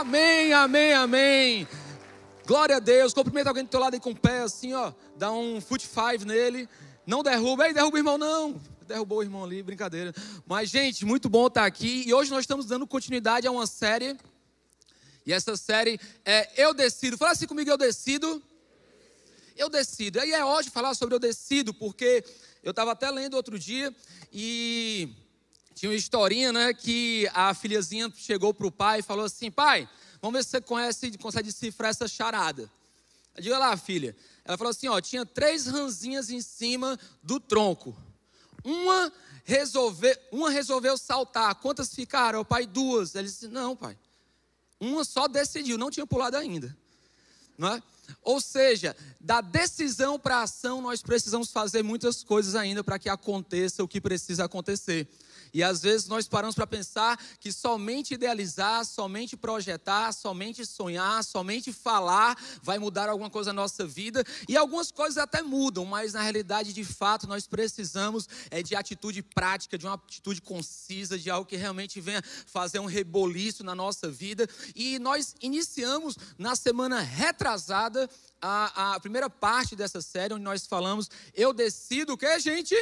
Amém, amém, amém. Glória a Deus. Cumprimenta alguém do teu lado aí com o pé assim, ó. Dá um foot five nele. Não derruba. Ei, derruba o irmão, não. Derrubou o irmão ali, brincadeira. Mas, gente, muito bom estar tá aqui. E hoje nós estamos dando continuidade a uma série. E essa série é Eu Decido. Fala assim comigo, Eu Decido. Eu Decido. E aí é ótimo falar sobre Eu Decido, porque eu estava até lendo outro dia e tinha uma historinha, né, que a filhazinha chegou para o pai e falou assim: pai, vamos ver se você conhece, consegue decifrar essa charada. Diga lá, filha. Ela falou assim: ó, tinha três ranzinhas em cima do tronco. Uma resolveu, uma resolveu saltar. Quantas ficaram? O pai, duas. ela disse: não, pai. Uma só decidiu, não tinha pulado ainda. Não é? Ou seja, da decisão para a ação, nós precisamos fazer muitas coisas ainda para que aconteça o que precisa acontecer. E às vezes nós paramos para pensar que somente idealizar, somente projetar, somente sonhar, somente falar vai mudar alguma coisa na nossa vida. E algumas coisas até mudam, mas na realidade, de fato, nós precisamos é, de atitude prática, de uma atitude concisa, de algo que realmente venha fazer um reboliço na nossa vida. E nós iniciamos na semana retrasada a, a primeira parte dessa série, onde nós falamos: Eu decido o que, gente?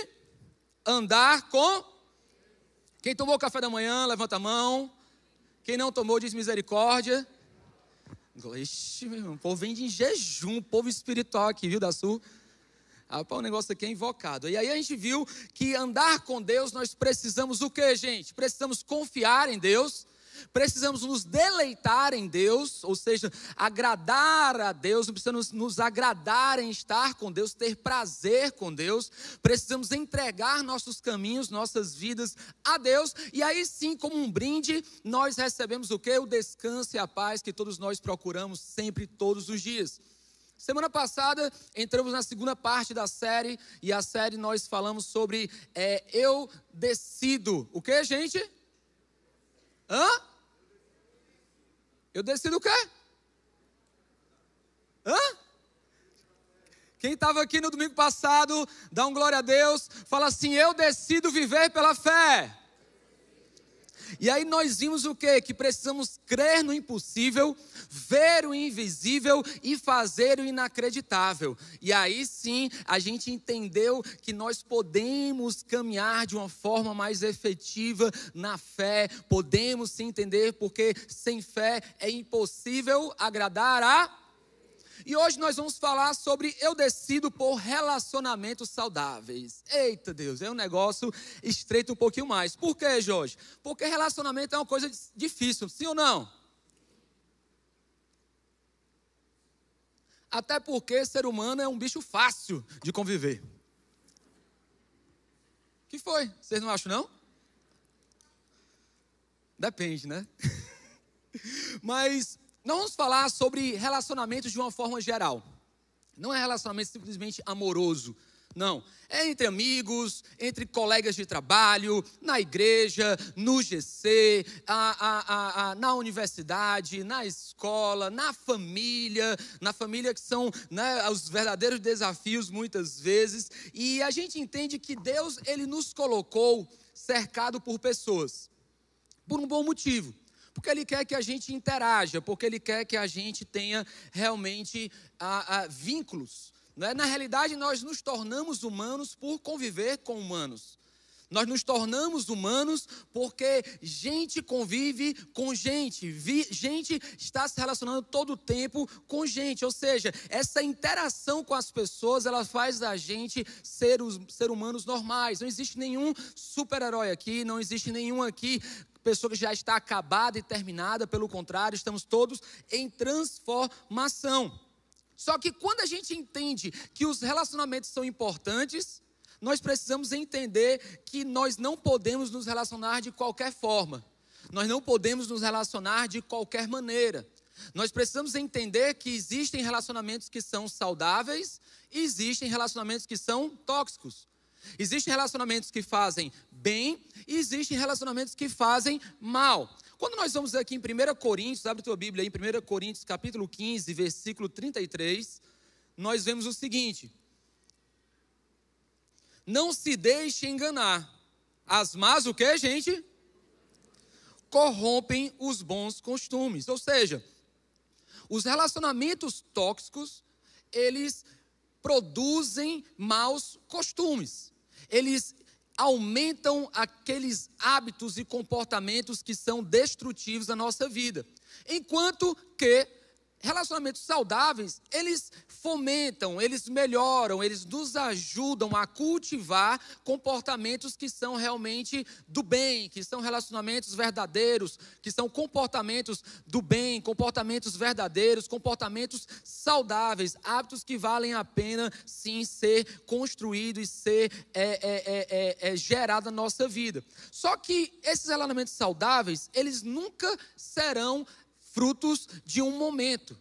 Andar com quem tomou o café da manhã, levanta a mão. Quem não tomou, diz misericórdia. Ixi, meu irmão, o povo vem de jejum, povo espiritual aqui, viu, da Sul? Rapaz, o negócio aqui é invocado. E aí a gente viu que andar com Deus, nós precisamos o quê, gente? Precisamos confiar em Deus, precisamos nos deleitar em Deus, ou seja, agradar a Deus, precisamos nos agradar em estar com Deus, ter prazer com Deus, precisamos entregar nossos caminhos, nossas vidas a Deus, e aí sim, como um brinde, nós recebemos o que? O descanso e a paz que todos nós procuramos sempre, todos os dias. Semana passada entramos na segunda parte da série e a série nós falamos sobre é, eu decido. O que, gente? Hã? Eu decido o quê? Hã? Quem estava aqui no domingo passado, dá um glória a Deus, fala assim: Eu decido viver pela fé. E aí nós vimos o quê? Que precisamos crer no impossível, ver o invisível e fazer o inacreditável. E aí sim, a gente entendeu que nós podemos caminhar de uma forma mais efetiva na fé, podemos se entender porque sem fé é impossível agradar a e hoje nós vamos falar sobre eu decido por relacionamentos saudáveis. Eita Deus, é um negócio estreito um pouquinho mais. Por quê, Jorge? Porque relacionamento é uma coisa difícil, sim ou não? Até porque ser humano é um bicho fácil de conviver. Que foi? Vocês não acham não? Depende, né? Mas nós vamos falar sobre relacionamentos de uma forma geral. Não é relacionamento simplesmente amoroso. Não. É entre amigos, entre colegas de trabalho, na igreja, no GC, a, a, a, na universidade, na escola, na família, na família que são né, os verdadeiros desafios muitas vezes. E a gente entende que Deus ele nos colocou cercado por pessoas, por um bom motivo. Porque Ele quer que a gente interaja, porque Ele quer que a gente tenha realmente a, a, vínculos. Né? Na realidade, nós nos tornamos humanos por conviver com humanos. Nós nos tornamos humanos porque gente convive com gente, Vi, gente está se relacionando todo o tempo com gente, ou seja, essa interação com as pessoas, ela faz a gente ser, os, ser humanos normais. Não existe nenhum super-herói aqui, não existe nenhum aqui pessoa que já está acabada e terminada, pelo contrário, estamos todos em transformação. Só que quando a gente entende que os relacionamentos são importantes, nós precisamos entender que nós não podemos nos relacionar de qualquer forma. Nós não podemos nos relacionar de qualquer maneira. Nós precisamos entender que existem relacionamentos que são saudáveis e existem relacionamentos que são tóxicos. Existem relacionamentos que fazem bem e existem relacionamentos que fazem mal. Quando nós vamos aqui em 1 Coríntios, abre tua Bíblia aí, 1 Coríntios capítulo 15, versículo 33, nós vemos o seguinte: não se deixe enganar. As más o que, gente? Corrompem os bons costumes. Ou seja, os relacionamentos tóxicos, eles produzem maus costumes. Eles aumentam aqueles hábitos e comportamentos que são destrutivos à nossa vida. Enquanto que relacionamentos saudáveis, eles fomentam, eles melhoram, eles nos ajudam a cultivar comportamentos que são realmente do bem, que são relacionamentos verdadeiros, que são comportamentos do bem, comportamentos verdadeiros, comportamentos saudáveis, hábitos que valem a pena sim ser construído e ser é, é, é, é, é gerado na nossa vida. Só que esses relacionamentos saudáveis, eles nunca serão frutos de um momento.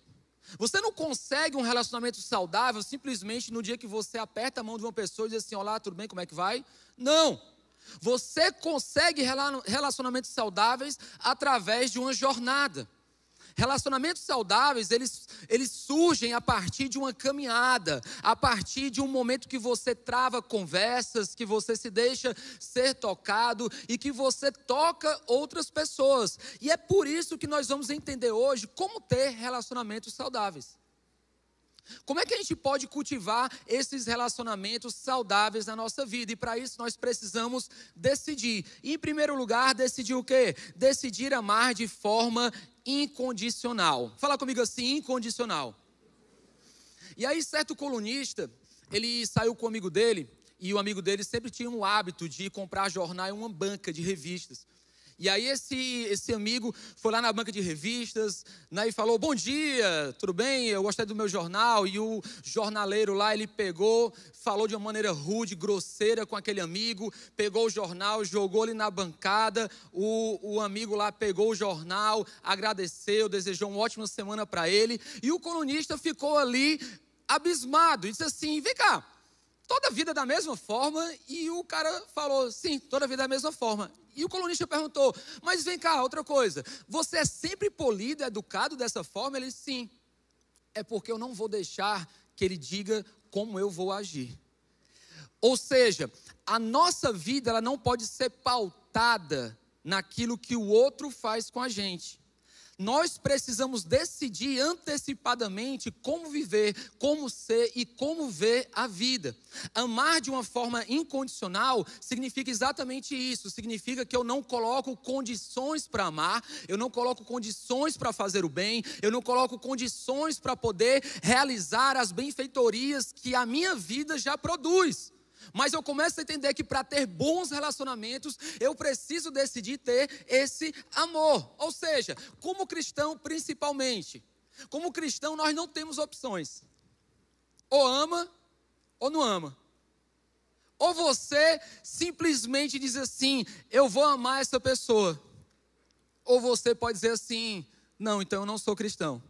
Você não consegue um relacionamento saudável simplesmente no dia que você aperta a mão de uma pessoa e diz assim: Olá, tudo bem, como é que vai? Não. Você consegue relacionamentos saudáveis através de uma jornada. Relacionamentos saudáveis, eles, eles surgem a partir de uma caminhada, a partir de um momento que você trava conversas, que você se deixa ser tocado e que você toca outras pessoas. E é por isso que nós vamos entender hoje como ter relacionamentos saudáveis. Como é que a gente pode cultivar esses relacionamentos saudáveis na nossa vida? E para isso nós precisamos decidir. E, em primeiro lugar, decidir o quê? Decidir amar de forma incondicional. Fala comigo assim, incondicional. E aí, certo colunista, ele saiu com o amigo dele, e o amigo dele sempre tinha o hábito de comprar jornal em uma banca de revistas. E aí esse, esse amigo foi lá na banca de revistas né, e falou: Bom dia, tudo bem? Eu gostei do meu jornal. E o jornaleiro lá, ele pegou, falou de uma maneira rude, grosseira com aquele amigo, pegou o jornal, jogou ele na bancada. O, o amigo lá pegou o jornal, agradeceu, desejou uma ótima semana para ele. E o colunista ficou ali abismado e disse assim: Vem cá toda a vida da mesma forma, e o cara falou, sim, toda a vida da mesma forma. E o colunista perguntou, mas vem cá, outra coisa, você é sempre polido, educado dessa forma? Ele disse, sim, é porque eu não vou deixar que ele diga como eu vou agir. Ou seja, a nossa vida ela não pode ser pautada naquilo que o outro faz com a gente nós precisamos decidir antecipadamente como viver, como ser e como ver a vida. Amar de uma forma incondicional significa exatamente isso. Significa que eu não coloco condições para amar, eu não coloco condições para fazer o bem, eu não coloco condições para poder realizar as benfeitorias que a minha vida já produz. Mas eu começo a entender que para ter bons relacionamentos, eu preciso decidir ter esse amor. Ou seja, como cristão, principalmente, como cristão, nós não temos opções. Ou ama ou não ama. Ou você simplesmente diz assim: eu vou amar essa pessoa. Ou você pode dizer assim: não, então eu não sou cristão.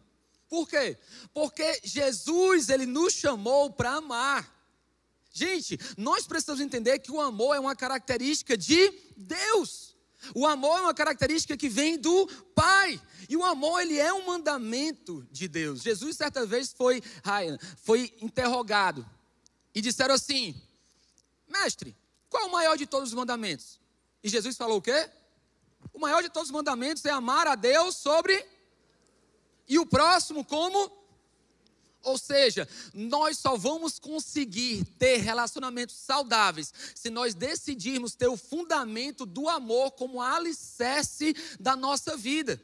Por quê? Porque Jesus, ele nos chamou para amar. Gente, nós precisamos entender que o amor é uma característica de Deus. O amor é uma característica que vem do Pai. E o amor, ele é um mandamento de Deus. Jesus, certa vez, foi, foi interrogado. E disseram assim: Mestre, qual o maior de todos os mandamentos? E Jesus falou o quê? O maior de todos os mandamentos é amar a Deus sobre. E o próximo como? Ou seja, nós só vamos conseguir ter relacionamentos saudáveis se nós decidirmos ter o fundamento do amor como alicerce da nossa vida.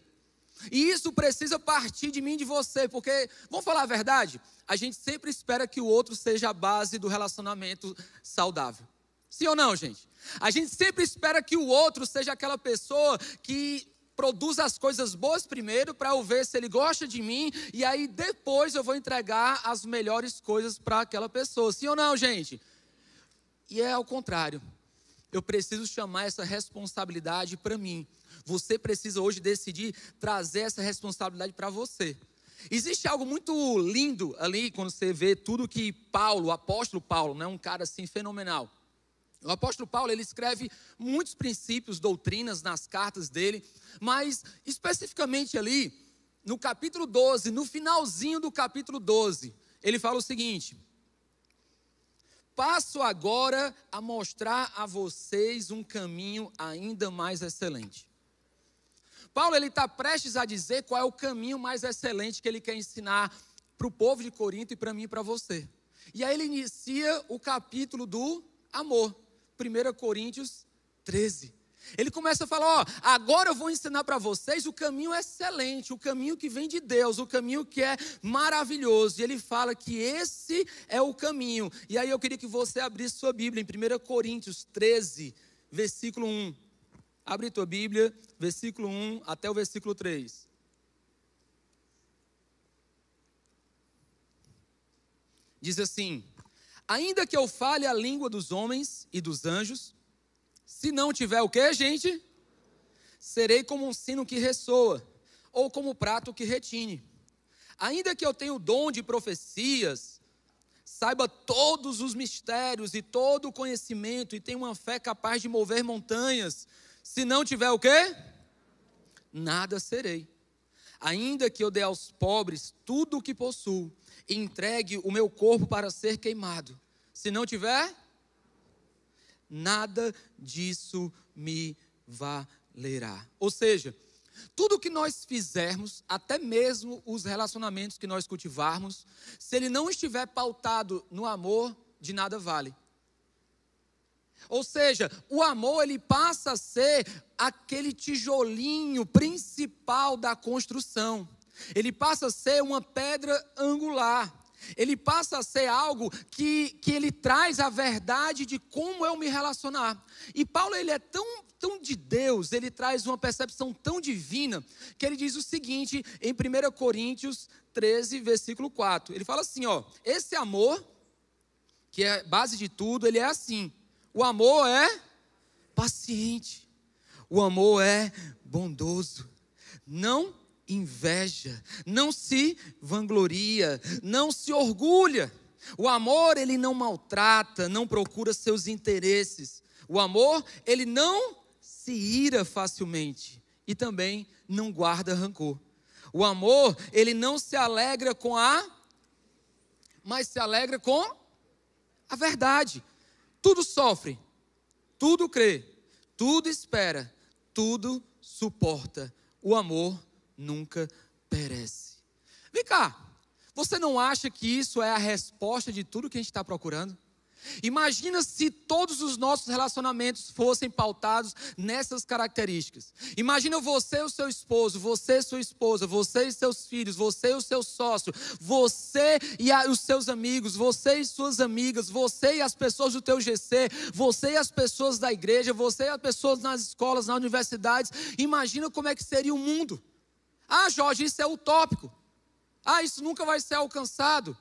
E isso precisa partir de mim e de você, porque, vamos falar a verdade, a gente sempre espera que o outro seja a base do relacionamento saudável. Sim ou não, gente? A gente sempre espera que o outro seja aquela pessoa que produza as coisas boas primeiro para eu ver se ele gosta de mim e aí depois eu vou entregar as melhores coisas para aquela pessoa. Sim ou não, gente? E é ao contrário. Eu preciso chamar essa responsabilidade para mim. Você precisa hoje decidir trazer essa responsabilidade para você. Existe algo muito lindo ali quando você vê tudo que Paulo, o apóstolo Paulo, né, um cara assim fenomenal. O apóstolo Paulo ele escreve muitos princípios, doutrinas nas cartas dele, mas especificamente ali no capítulo 12, no finalzinho do capítulo 12, ele fala o seguinte: Passo agora a mostrar a vocês um caminho ainda mais excelente. Paulo ele está prestes a dizer qual é o caminho mais excelente que ele quer ensinar para o povo de Corinto e para mim e para você. E aí ele inicia o capítulo do amor. 1 Coríntios 13. Ele começa a falar: Ó, agora eu vou ensinar para vocês o caminho excelente, o caminho que vem de Deus, o caminho que é maravilhoso. E ele fala que esse é o caminho. E aí eu queria que você abrisse sua Bíblia em 1 Coríntios 13, versículo 1. Abre tua Bíblia, versículo 1 até o versículo 3. Diz assim: Ainda que eu fale a língua dos homens e dos anjos, se não tiver o que, gente? Serei como um sino que ressoa, ou como um prato que retine. Ainda que eu tenha o dom de profecias, saiba todos os mistérios e todo o conhecimento, e tenha uma fé capaz de mover montanhas, se não tiver o que? Nada serei. Ainda que eu dê aos pobres tudo o que possuo, e entregue o meu corpo para ser queimado, se não tiver, nada disso me valerá. Ou seja, tudo que nós fizermos, até mesmo os relacionamentos que nós cultivarmos, se ele não estiver pautado no amor, de nada vale. Ou seja, o amor ele passa a ser aquele tijolinho principal da construção. Ele passa a ser uma pedra angular. Ele passa a ser algo que, que ele traz a verdade de como eu me relacionar. E Paulo ele é tão tão de Deus, ele traz uma percepção tão divina, que ele diz o seguinte em 1 Coríntios 13, versículo 4. Ele fala assim, ó: "Esse amor, que é base de tudo, ele é assim: o amor é paciente. O amor é bondoso. Não inveja, não se vangloria, não se orgulha. O amor, ele não maltrata, não procura seus interesses. O amor, ele não se ira facilmente e também não guarda rancor. O amor, ele não se alegra com a mas se alegra com a verdade tudo sofre, tudo crê, tudo espera, tudo suporta. O amor nunca perece. Vem cá, você não acha que isso é a resposta de tudo que a gente está procurando? Imagina se todos os nossos relacionamentos fossem pautados nessas características. Imagina você e o seu esposo, você e sua esposa, você e seus filhos, você e o seu sócio, você e a, os seus amigos, você e suas amigas, você e as pessoas do teu GC, você e as pessoas da igreja, você e as pessoas nas escolas, nas universidades. Imagina como é que seria o mundo. Ah, Jorge, isso é utópico. Ah, isso nunca vai ser alcançado.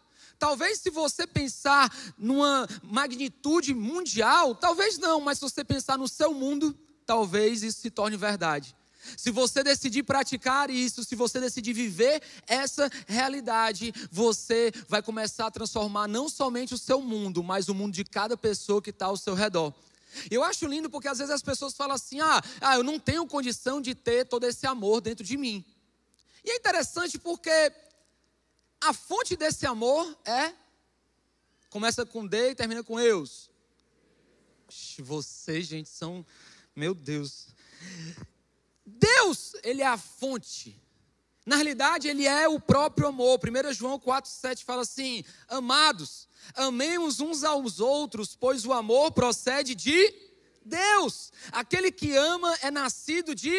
Talvez se você pensar numa magnitude mundial, talvez não, mas se você pensar no seu mundo, talvez isso se torne verdade. Se você decidir praticar isso, se você decidir viver essa realidade, você vai começar a transformar não somente o seu mundo, mas o mundo de cada pessoa que está ao seu redor. Eu acho lindo porque às vezes as pessoas falam assim: ah, ah, eu não tenho condição de ter todo esse amor dentro de mim. E é interessante porque a fonte desse amor é. Começa com D e termina com Eus. Vocês, gente, são. Meu Deus. Deus, Ele é a fonte. Na realidade, Ele é o próprio amor. 1 João 4,7 fala assim: Amados, amemos uns aos outros, pois o amor procede de Deus. Aquele que ama é nascido de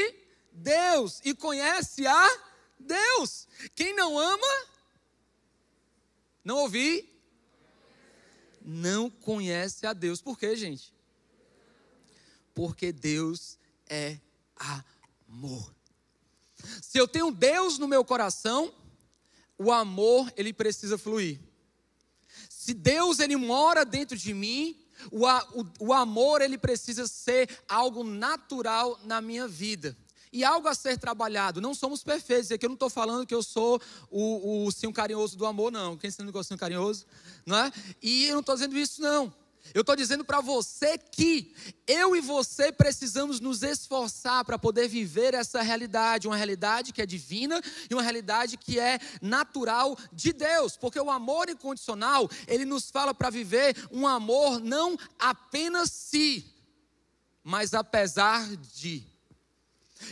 Deus e conhece a Deus. Quem não ama não ouvi? Não conhece a Deus. Por quê, gente? Porque Deus é amor. Se eu tenho Deus no meu coração, o amor ele precisa fluir. Se Deus ele mora dentro de mim, o, o, o amor ele precisa ser algo natural na minha vida e algo a ser trabalhado. Não somos perfeitos. E aqui eu não estou falando que eu sou o, o sim carinhoso do amor, não. Quem sendo que eu sou carinhoso? Não é? E eu não estou dizendo isso, não. Eu estou dizendo para você que eu e você precisamos nos esforçar para poder viver essa realidade, uma realidade que é divina e uma realidade que é natural de Deus, porque o amor incondicional, ele nos fala para viver um amor não apenas se, mas apesar de.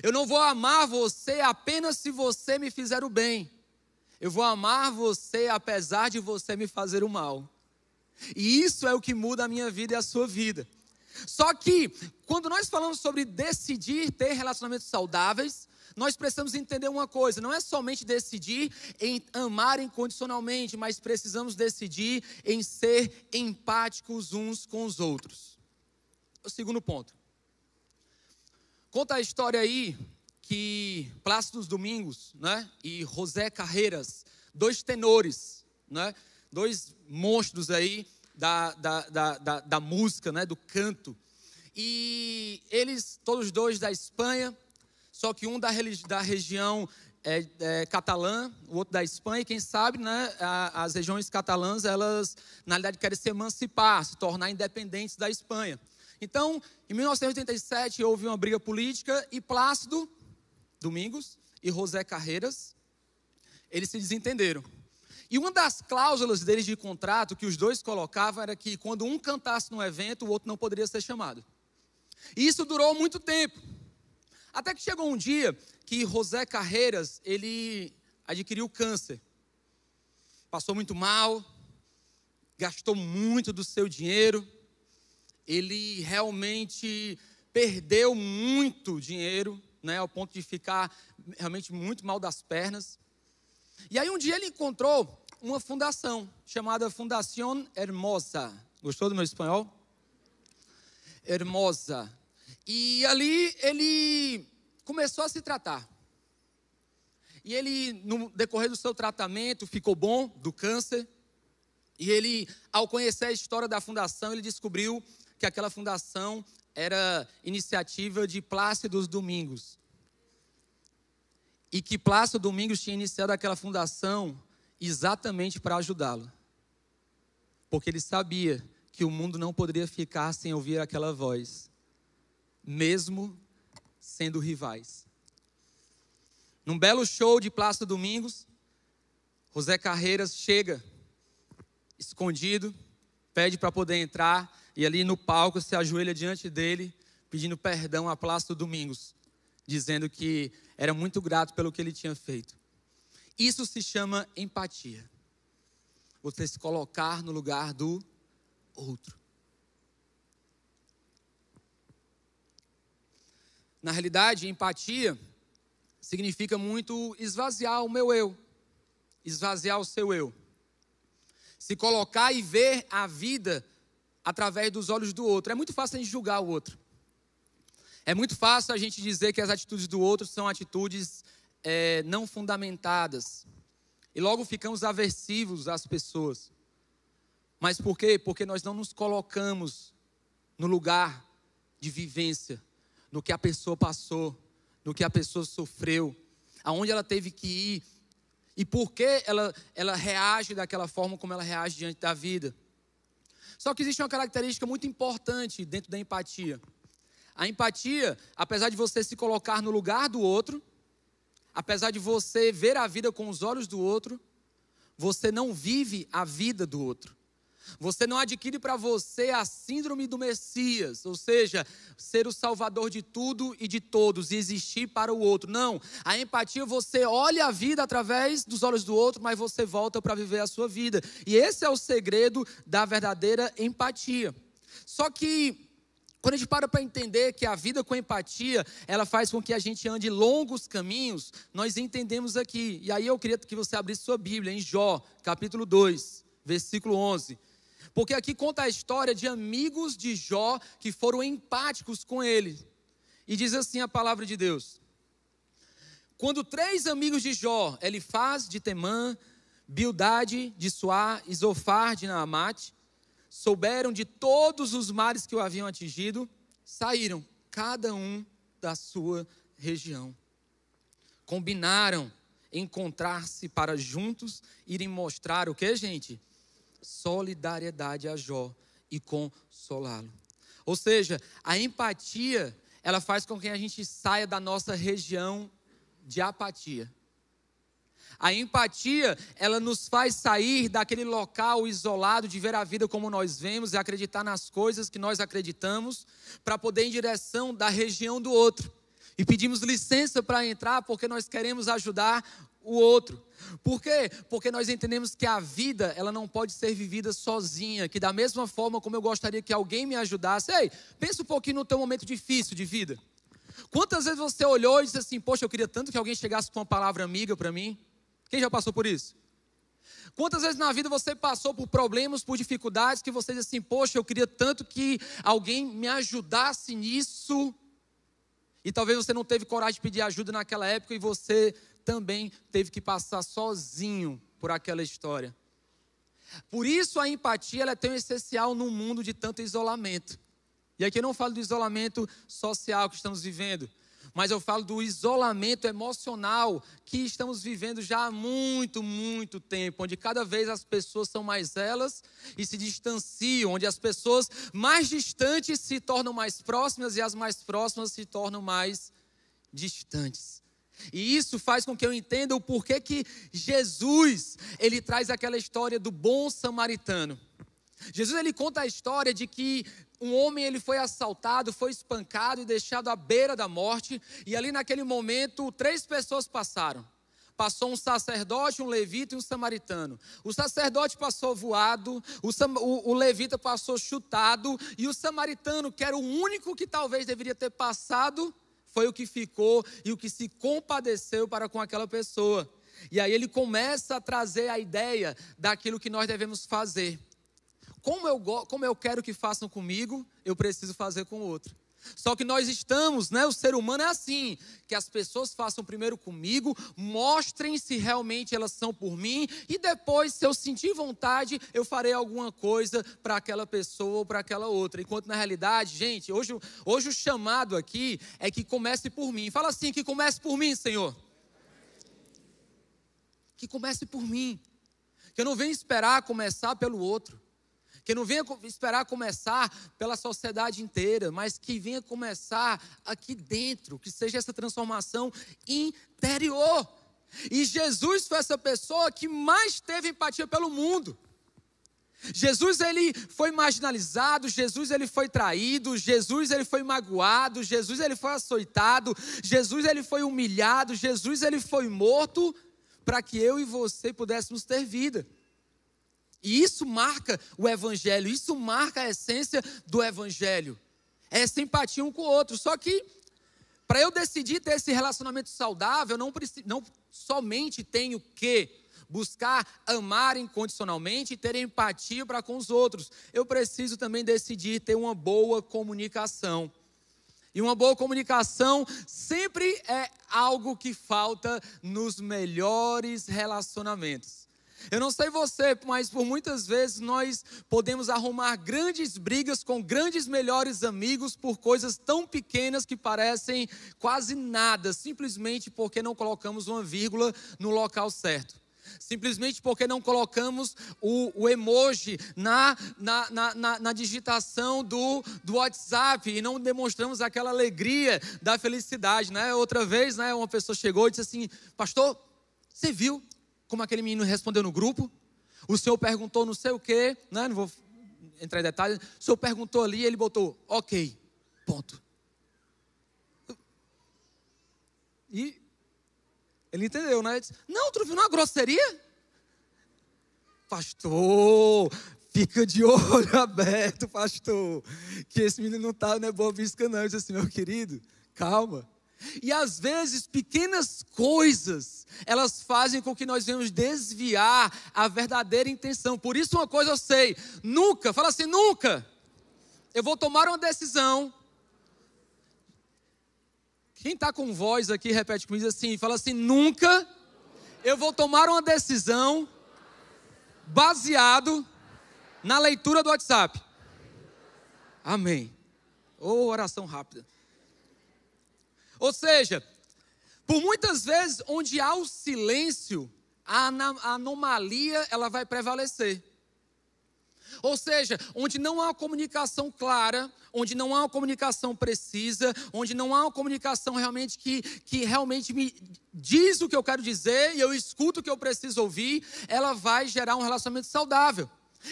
Eu não vou amar você apenas se você me fizer o bem. Eu vou amar você apesar de você me fazer o mal. E isso é o que muda a minha vida e a sua vida. Só que, quando nós falamos sobre decidir ter relacionamentos saudáveis, nós precisamos entender uma coisa: não é somente decidir em amar incondicionalmente, mas precisamos decidir em ser empáticos uns com os outros. É o segundo ponto. Conta a história aí que Plácido Domingos né, e José Carreiras, dois tenores, né, dois monstros aí da, da, da, da, da música, né, do canto. E eles, todos dois da Espanha, só que um da, da região é, é, catalã, o outro da Espanha, e quem sabe né, a, as regiões catalãs, elas, na realidade, querem se emancipar, se tornar independentes da Espanha. Então, em 1987 houve uma briga política e Plácido Domingos e José Carreiras, eles se desentenderam. E uma das cláusulas deles de contrato que os dois colocavam era que quando um cantasse num evento, o outro não poderia ser chamado. E isso durou muito tempo. Até que chegou um dia que José Carreiras, ele adquiriu câncer. Passou muito mal, gastou muito do seu dinheiro, ele realmente perdeu muito dinheiro, né, ao ponto de ficar realmente muito mal das pernas. E aí um dia ele encontrou uma fundação chamada Fundación Hermosa. Gostou do meu espanhol? Hermosa. E ali ele começou a se tratar. E ele, no decorrer do seu tratamento, ficou bom do câncer. E ele, ao conhecer a história da fundação, ele descobriu que aquela fundação era iniciativa de Plácido dos Domingos. E que Plácido Domingos tinha iniciado aquela fundação exatamente para ajudá-lo. Porque ele sabia que o mundo não poderia ficar sem ouvir aquela voz, mesmo sendo rivais. Num belo show de Plácido Domingos, José Carreiras chega escondido, pede para poder entrar e ali no palco se ajoelha diante dele, pedindo perdão a Plácido Domingos, dizendo que era muito grato pelo que ele tinha feito. Isso se chama empatia. Você se colocar no lugar do outro. Na realidade, empatia significa muito esvaziar o meu eu, esvaziar o seu eu. Se colocar e ver a vida através dos olhos do outro. É muito fácil a gente julgar o outro. É muito fácil a gente dizer que as atitudes do outro são atitudes é, não fundamentadas. E logo ficamos aversivos às pessoas. Mas por quê? Porque nós não nos colocamos no lugar de vivência, no que a pessoa passou, no que a pessoa sofreu, aonde ela teve que ir e por que ela, ela reage daquela forma como ela reage diante da vida. Só que existe uma característica muito importante dentro da empatia. A empatia, apesar de você se colocar no lugar do outro, apesar de você ver a vida com os olhos do outro, você não vive a vida do outro. Você não adquire para você a síndrome do Messias, ou seja, ser o salvador de tudo e de todos e existir para o outro. Não. A empatia você olha a vida através dos olhos do outro, mas você volta para viver a sua vida. E esse é o segredo da verdadeira empatia. Só que quando a gente para para entender que a vida com empatia, ela faz com que a gente ande longos caminhos, nós entendemos aqui. E aí eu queria que você abrisse sua Bíblia em Jó, capítulo 2, versículo 11. Porque aqui conta a história de amigos de Jó que foram empáticos com ele. E diz assim a palavra de Deus: Quando três amigos de Jó, Elifaz de Temã, Bildade de Suá e Zofar de Naamate, souberam de todos os mares que o haviam atingido, saíram, cada um da sua região. Combinaram encontrar-se para juntos irem mostrar o que, gente? solidariedade a Jó e consolá-lo. Ou seja, a empatia, ela faz com que a gente saia da nossa região de apatia. A empatia, ela nos faz sair daquele local isolado de ver a vida como nós vemos e acreditar nas coisas que nós acreditamos, para poder ir em direção da região do outro. E pedimos licença para entrar porque nós queremos ajudar o outro. Por quê? Porque nós entendemos que a vida, ela não pode ser vivida sozinha, que da mesma forma como eu gostaria que alguém me ajudasse, ei, pensa um pouquinho no teu momento difícil de vida. Quantas vezes você olhou e disse assim, poxa, eu queria tanto que alguém chegasse com uma palavra amiga para mim? Quem já passou por isso? Quantas vezes na vida você passou por problemas, por dificuldades, que você disse assim, poxa, eu queria tanto que alguém me ajudasse nisso? E talvez você não teve coragem de pedir ajuda naquela época e você também teve que passar sozinho por aquela história. Por isso a empatia é tão essencial num mundo de tanto isolamento. E aqui eu não falo do isolamento social que estamos vivendo, mas eu falo do isolamento emocional que estamos vivendo já há muito, muito tempo, onde cada vez as pessoas são mais elas e se distanciam, onde as pessoas mais distantes se tornam mais próximas e as mais próximas se tornam mais distantes. E isso faz com que eu entenda o porquê que Jesus, ele traz aquela história do bom samaritano. Jesus ele conta a história de que um homem ele foi assaltado, foi espancado e deixado à beira da morte, e ali naquele momento três pessoas passaram. Passou um sacerdote, um levita e um samaritano. O sacerdote passou voado, o, o, o levita passou chutado, e o samaritano, que era o único que talvez deveria ter passado, foi o que ficou e o que se compadeceu para com aquela pessoa. E aí ele começa a trazer a ideia daquilo que nós devemos fazer. Como eu, como eu quero que façam comigo, eu preciso fazer com o outro. Só que nós estamos, né? O ser humano é assim: que as pessoas façam primeiro comigo, mostrem se realmente elas são por mim, e depois, se eu sentir vontade, eu farei alguma coisa para aquela pessoa ou para aquela outra. Enquanto na realidade, gente, hoje, hoje o chamado aqui é que comece por mim. Fala assim: que comece por mim, Senhor. Que comece por mim. Que eu não venha esperar começar pelo outro. Que não venha esperar começar pela sociedade inteira, mas que venha começar aqui dentro, que seja essa transformação interior. E Jesus foi essa pessoa que mais teve empatia pelo mundo. Jesus ele foi marginalizado, Jesus ele foi traído, Jesus ele foi magoado, Jesus ele foi açoitado, Jesus ele foi humilhado, Jesus ele foi morto para que eu e você pudéssemos ter vida. E isso marca o evangelho, isso marca a essência do evangelho. É simpatia um com o outro. Só que para eu decidir ter esse relacionamento saudável, não, não somente tenho que buscar amar incondicionalmente e ter empatia para com os outros. Eu preciso também decidir ter uma boa comunicação. E uma boa comunicação sempre é algo que falta nos melhores relacionamentos. Eu não sei você, mas por muitas vezes nós podemos arrumar grandes brigas com grandes melhores amigos por coisas tão pequenas que parecem quase nada, simplesmente porque não colocamos uma vírgula no local certo simplesmente porque não colocamos o, o emoji na, na, na, na, digitação do, do WhatsApp e não demonstramos aquela alegria da felicidade, né? Outra vez, né, uma pessoa chegou e disse assim, pastor, você viu como aquele menino respondeu no grupo. O senhor perguntou não sei o quê, né? não vou entrar em detalhes. O senhor perguntou ali, ele botou ok, ponto. E ele entendeu, né? Ele disse, não, tu viu uma grosseria? Pastor, fica de olho aberto, pastor. Que esse menino não está não é boa visca, não. Eu disse assim, meu querido, calma. E às vezes pequenas coisas, elas fazem com que nós venhamos desviar a verdadeira intenção. Por isso uma coisa eu sei, nunca, fala assim, nunca eu vou tomar uma decisão. Quem está com voz aqui, repete comigo assim, fala assim, nunca eu vou tomar uma decisão baseado na leitura do WhatsApp. Amém. Ou oh, oração rápida. Ou seja, por muitas vezes onde há o silêncio, a anomalia ela vai prevalecer. Ou seja, onde não há comunicação clara, onde não há uma comunicação precisa, onde não há uma comunicação realmente que, que realmente me diz o que eu quero dizer e eu escuto o que eu preciso ouvir, ela vai gerar um relacionamento saudável.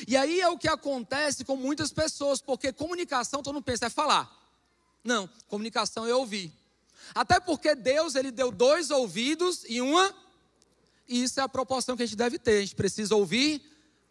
E aí é o que acontece com muitas pessoas, porque comunicação todo mundo pensa é falar. Não, comunicação é ouvir. Até porque Deus ele deu dois ouvidos e uma. E isso é a proporção que a gente deve ter. A gente precisa ouvir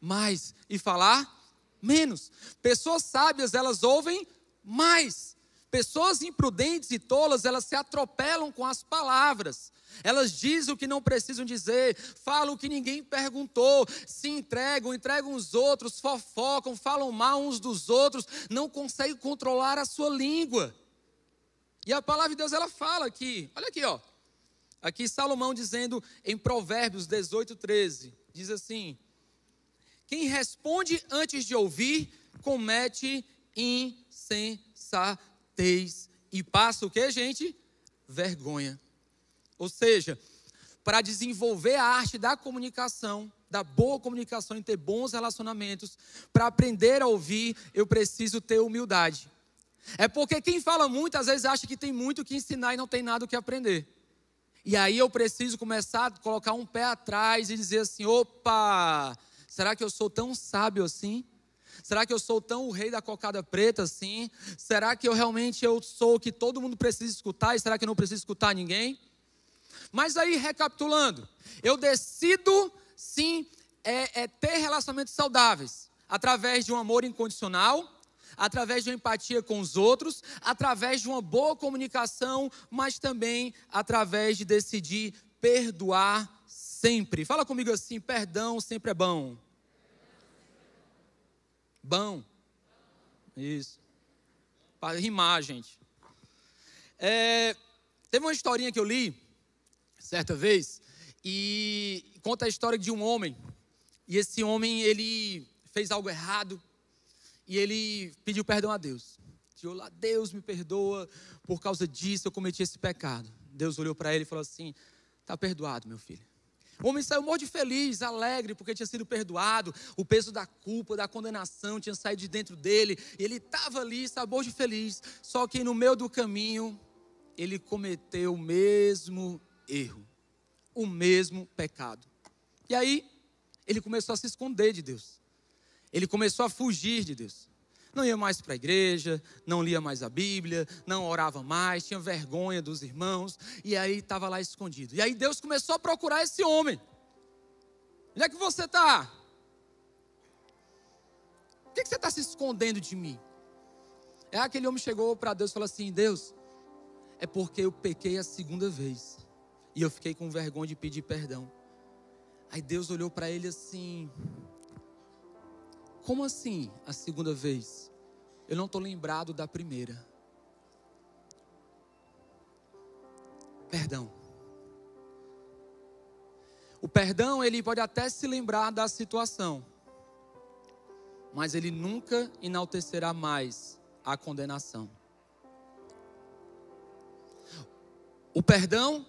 mais e falar menos. Pessoas sábias, elas ouvem mais. Pessoas imprudentes e tolas, elas se atropelam com as palavras. Elas dizem o que não precisam dizer, falam o que ninguém perguntou, se entregam, entregam os outros, fofocam, falam mal uns dos outros, não conseguem controlar a sua língua. E a palavra de Deus ela fala aqui, olha aqui, ó. Aqui Salomão dizendo em Provérbios 18, 13, diz assim: Quem responde antes de ouvir, comete insensatez e passa o que, gente? Vergonha. Ou seja, para desenvolver a arte da comunicação, da boa comunicação e ter bons relacionamentos, para aprender a ouvir, eu preciso ter humildade. É porque quem fala muito às vezes acha que tem muito o que ensinar e não tem nada o que aprender. E aí eu preciso começar a colocar um pé atrás e dizer assim: opa, será que eu sou tão sábio assim? Será que eu sou tão o rei da cocada preta assim? Será que eu realmente eu sou o que todo mundo precisa escutar e será que eu não preciso escutar ninguém? Mas aí, recapitulando, eu decido sim é, é ter relacionamentos saudáveis através de um amor incondicional, através de uma empatia com os outros, através de uma boa comunicação, mas também através de decidir perdoar sempre. Fala comigo assim: perdão sempre é bom. Bom. Isso. Para rimar, gente. É, teve uma historinha que eu li certa vez e conta a história de um homem. E esse homem, ele fez algo errado, e ele pediu perdão a Deus. Tirou lá, Deus me perdoa, por causa disso eu cometi esse pecado. Deus olhou para ele e falou assim: Está perdoado, meu filho. O homem saiu morto de feliz, alegre, porque tinha sido perdoado, o peso da culpa, da condenação tinha saído de dentro dele, ele estava ali, sabor de feliz, só que no meio do caminho, ele cometeu o mesmo erro, o mesmo pecado. E aí, ele começou a se esconder de Deus. Ele começou a fugir de Deus. Não ia mais para a igreja, não lia mais a Bíblia, não orava mais, tinha vergonha dos irmãos, e aí estava lá escondido. E aí Deus começou a procurar esse homem. Onde é que você está? Por que, que você está se escondendo de mim? É aquele homem chegou para Deus e falou assim: Deus, é porque eu pequei a segunda vez e eu fiquei com vergonha de pedir perdão. Aí Deus olhou para ele assim: como assim a segunda vez? Eu não estou lembrado da primeira. Perdão. O perdão, ele pode até se lembrar da situação, mas ele nunca enaltecerá mais a condenação. O perdão,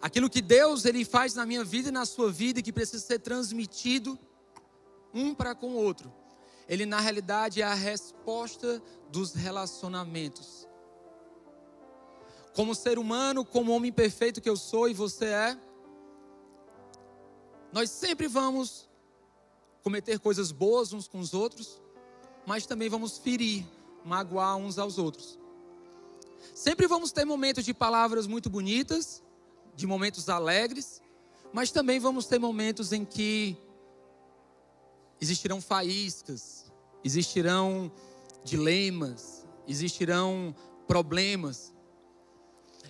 aquilo que Deus ele faz na minha vida e na sua vida que precisa ser transmitido, um para com o outro, ele na realidade é a resposta dos relacionamentos. Como ser humano, como homem perfeito que eu sou e você é, nós sempre vamos cometer coisas boas uns com os outros, mas também vamos ferir, magoar uns aos outros. Sempre vamos ter momentos de palavras muito bonitas, de momentos alegres, mas também vamos ter momentos em que existirão faíscas, existirão dilemas, existirão problemas.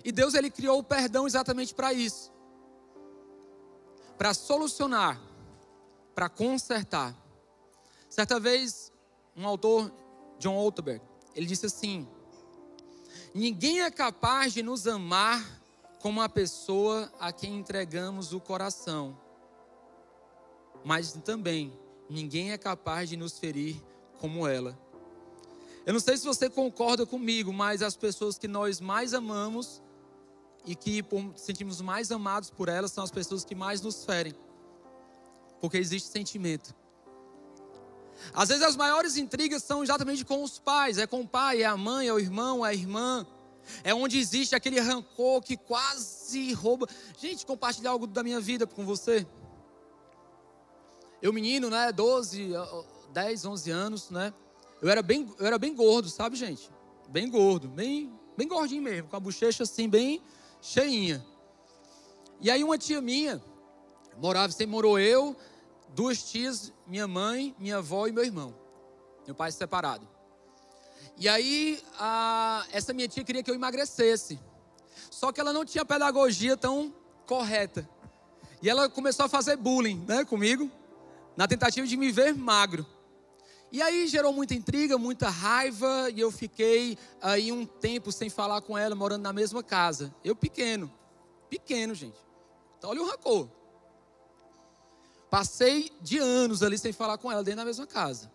E Deus ele criou o perdão exatamente para isso. Para solucionar, para consertar. Certa vez, um autor, John Oltberg, ele disse assim: Ninguém é capaz de nos amar como a pessoa a quem entregamos o coração, mas também ninguém é capaz de nos ferir como ela. Eu não sei se você concorda comigo, mas as pessoas que nós mais amamos e que sentimos mais amados por elas são as pessoas que mais nos ferem. Porque existe sentimento. Às vezes as maiores intrigas são exatamente com os pais, é com o pai, é a mãe, é o irmão, é a irmã. É onde existe aquele rancor que quase rouba. Gente, compartilhar algo da minha vida com você. Eu menino, né, 12, 10, 11 anos, né? Eu era bem, eu era bem gordo, sabe, gente? Bem gordo, bem, bem gordinho mesmo, com a bochecha assim bem cheinha. E aí uma tia minha morava, sempre morou eu, duas tias, minha mãe, minha avó e meu irmão. Meu pai separado. E aí a, essa minha tia queria que eu emagrecesse. Só que ela não tinha pedagogia tão correta. E ela começou a fazer bullying, né, comigo na tentativa de me ver magro. E aí gerou muita intriga, muita raiva, e eu fiquei aí um tempo sem falar com ela, morando na mesma casa. Eu pequeno, pequeno, gente. Então olha o rancor. Passei de anos ali sem falar com ela, dentro da mesma casa.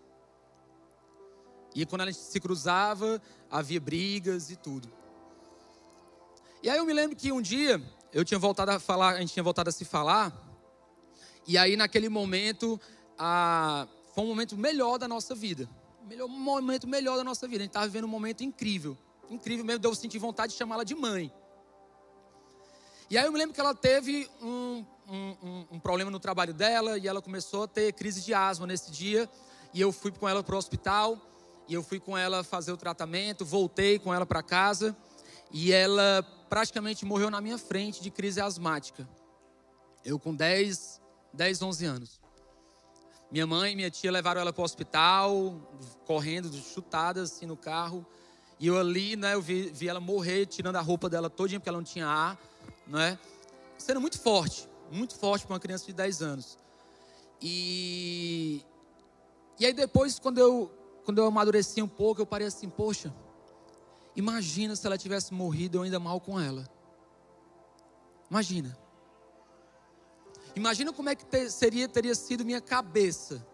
E quando a gente se cruzava, havia brigas e tudo. E aí eu me lembro que um dia eu tinha voltado a falar, a gente tinha voltado a se falar, e aí, naquele momento, foi um momento melhor da nossa vida. Melhor, um momento melhor da nossa vida. A gente estava vivendo um momento incrível. Incrível mesmo, deu sentir vontade de chamá-la de mãe. E aí eu me lembro que ela teve um, um, um, problema no trabalho dela e ela começou a ter crise de asma nesse dia. E eu fui com ela para o hospital e eu fui com ela fazer o tratamento, voltei com ela para casa e ela praticamente morreu na minha frente de crise asmática. Eu com 10 10, 11 anos. Minha mãe e minha tia levaram ela para o hospital, correndo, chutadas assim no carro. E eu ali, né, eu vi, vi ela morrer, tirando a roupa dela todinha, porque ela não tinha ar, né? Sendo muito forte, muito forte para uma criança de 10 anos. E e aí depois, quando eu quando eu amadureci um pouco, eu parei assim, poxa, imagina se ela tivesse morrido eu ainda mal com ela. Imagina. Imagina como é que ter, seria, teria sido minha cabeça.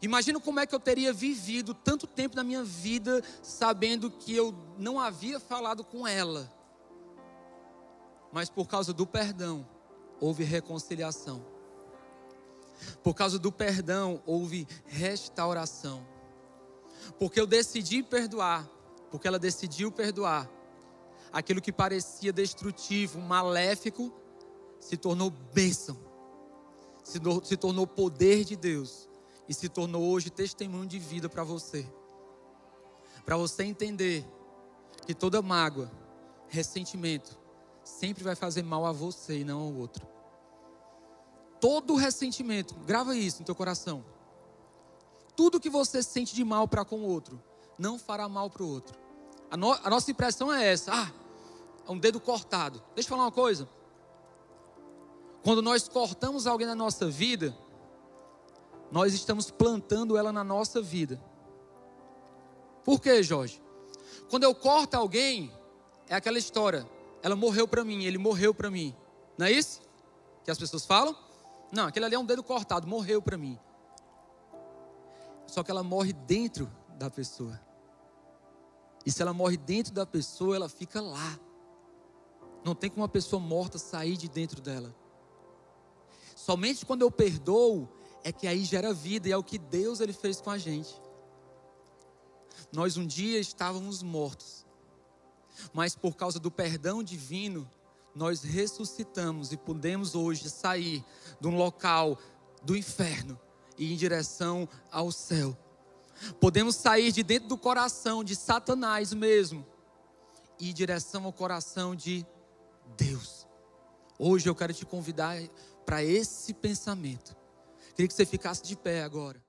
Imagina como é que eu teria vivido tanto tempo na minha vida sabendo que eu não havia falado com ela. Mas por causa do perdão, houve reconciliação. Por causa do perdão, houve restauração. Porque eu decidi perdoar, porque ela decidiu perdoar aquilo que parecia destrutivo, maléfico, se tornou bênção, se, se tornou poder de Deus e se tornou hoje testemunho de vida para você. Para você entender que toda mágoa, ressentimento, sempre vai fazer mal a você e não ao outro. Todo ressentimento, grava isso no teu coração. Tudo que você sente de mal para com o outro, não fará mal para o outro. A, no, a nossa impressão é essa: ah, é um dedo cortado. Deixa eu falar uma coisa. Quando nós cortamos alguém na nossa vida, nós estamos plantando ela na nossa vida. Por quê, Jorge? Quando eu corto alguém, é aquela história. Ela morreu para mim, ele morreu para mim. Não é isso que as pessoas falam? Não, aquele ali é um dedo cortado, morreu para mim. Só que ela morre dentro da pessoa. E se ela morre dentro da pessoa, ela fica lá. Não tem como uma pessoa morta sair de dentro dela. Somente quando eu perdoo é que aí gera vida e é o que Deus ele fez com a gente. Nós um dia estávamos mortos, mas por causa do perdão divino, nós ressuscitamos e podemos hoje sair de um local do inferno e em direção ao céu. Podemos sair de dentro do coração de Satanás mesmo e em direção ao coração de Deus. Hoje eu quero te convidar para esse pensamento. Queria que você ficasse de pé agora.